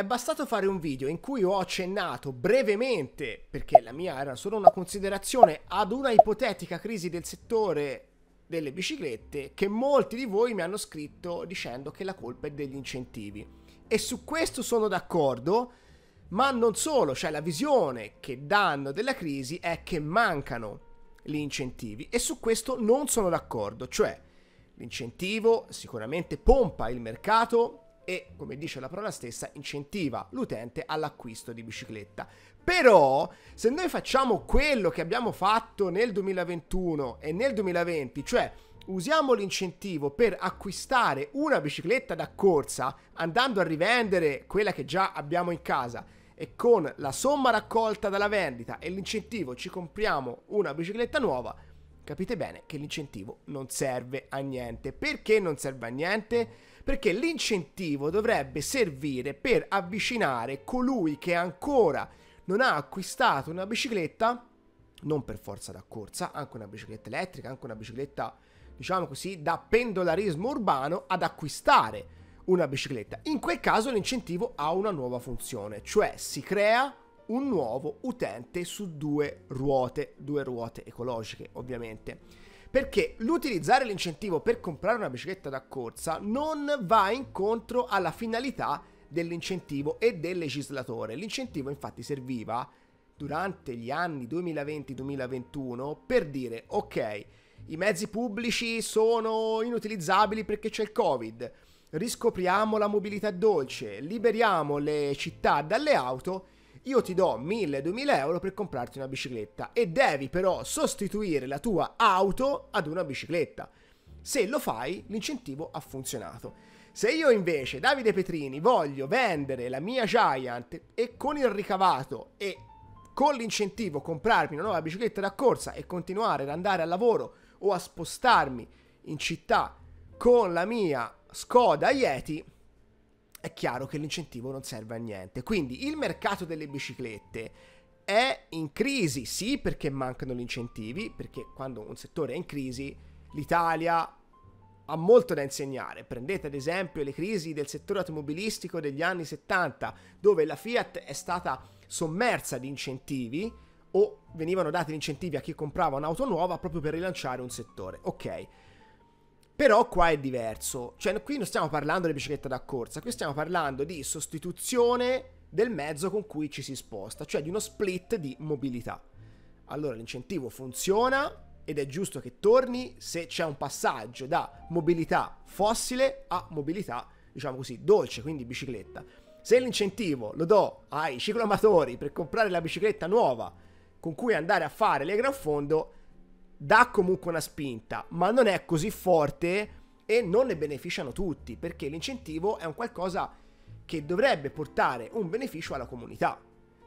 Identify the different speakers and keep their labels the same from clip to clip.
Speaker 1: È bastato fare un video in cui ho accennato brevemente, perché la mia era solo una considerazione, ad una ipotetica crisi del settore delle biciclette che molti di voi mi hanno scritto dicendo che la colpa è degli incentivi. E su questo sono d'accordo, ma non solo, cioè la visione che danno della crisi è che mancano gli incentivi e su questo non sono d'accordo, cioè l'incentivo sicuramente pompa il mercato, e, come dice la parola stessa, incentiva l'utente all'acquisto di bicicletta. Però, se noi facciamo quello che abbiamo fatto nel 2021 e nel 2020, cioè usiamo l'incentivo per acquistare una bicicletta da corsa andando a rivendere quella che già abbiamo in casa e con la somma raccolta dalla vendita e l'incentivo ci compriamo una bicicletta nuova, Capite bene che l'incentivo non serve a niente. Perché non serve a niente? Perché l'incentivo dovrebbe servire per avvicinare colui che ancora non ha acquistato una bicicletta, non per forza da corsa, anche una bicicletta elettrica, anche una bicicletta, diciamo così, da pendolarismo urbano ad acquistare una bicicletta. In quel caso l'incentivo ha una nuova funzione, cioè si crea un nuovo utente su due ruote, due ruote ecologiche ovviamente. Perché l'utilizzare l'incentivo per comprare una bicicletta da corsa non va incontro alla finalità dell'incentivo e del legislatore. L'incentivo infatti serviva durante gli anni 2020-2021 per dire ok, i mezzi pubblici sono inutilizzabili perché c'è il Covid, riscopriamo la mobilità dolce, liberiamo le città dalle auto io ti do 1000-2000 euro per comprarti una bicicletta e devi però sostituire la tua auto ad una bicicletta. Se lo fai, l'incentivo ha funzionato. Se io invece, Davide Petrini, voglio vendere la mia Giant e con il ricavato e con l'incentivo comprarmi una nuova bicicletta da corsa e continuare ad andare al lavoro o a spostarmi in città con la mia Skoda Yeti, è chiaro che l'incentivo non serve a niente. Quindi il mercato delle biciclette è in crisi, sì, perché mancano gli incentivi, perché quando un settore è in crisi l'Italia ha molto da insegnare. Prendete ad esempio le crisi del settore automobilistico degli anni 70, dove la Fiat è stata sommersa di incentivi o venivano dati gli incentivi a chi comprava un'auto nuova proprio per rilanciare un settore. Ok. Però qua è diverso, cioè qui non stiamo parlando di bicicletta da corsa, qui stiamo parlando di sostituzione del mezzo con cui ci si sposta, cioè di uno split di mobilità. Allora l'incentivo funziona ed è giusto che torni se c'è un passaggio da mobilità fossile a mobilità, diciamo così, dolce, quindi bicicletta. Se l'incentivo lo do ai cicloamatori per comprare la bicicletta nuova con cui andare a fare le gran fondo, dà comunque una spinta, ma non è così forte e non ne beneficiano tutti, perché l'incentivo è un qualcosa che dovrebbe portare un beneficio alla comunità,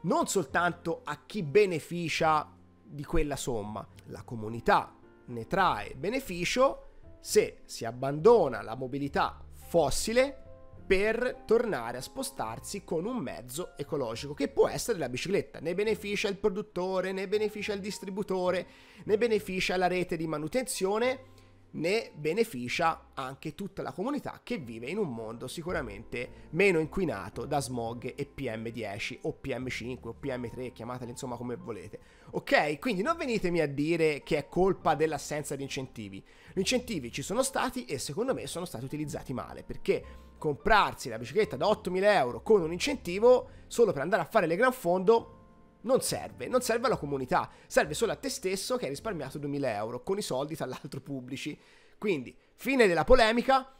Speaker 1: non soltanto a chi beneficia di quella somma. La comunità ne trae beneficio se si abbandona la mobilità fossile per tornare a spostarsi con un mezzo ecologico che può essere la bicicletta. Ne beneficia il produttore, ne beneficia il distributore, ne beneficia la rete di manutenzione ne beneficia anche tutta la comunità che vive in un mondo sicuramente meno inquinato da smog e PM10 o PM5 o PM3, chiamatele insomma come volete. Ok, quindi non venitemi a dire che è colpa dell'assenza di incentivi. Gli incentivi ci sono stati e secondo me sono stati utilizzati male perché comprarsi la bicicletta da 8.000 euro con un incentivo solo per andare a fare le gran fondo non serve, non serve alla comunità, serve solo a te stesso che hai risparmiato 2000 euro, con i soldi tra l'altro pubblici. Quindi, fine della polemica,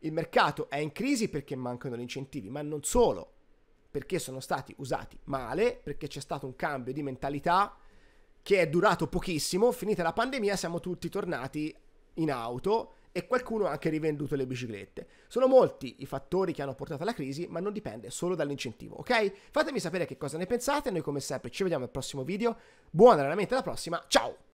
Speaker 1: il mercato è in crisi perché mancano gli incentivi, ma non solo, perché sono stati usati male, perché c'è stato un cambio di mentalità che è durato pochissimo, finita la pandemia siamo tutti tornati in auto e qualcuno ha anche rivenduto le biciclette. Sono molti i fattori che hanno portato alla crisi, ma non dipende solo dall'incentivo, ok? Fatemi sapere che cosa ne pensate, noi come sempre ci vediamo al prossimo video, buona allenamento alla prossima, ciao!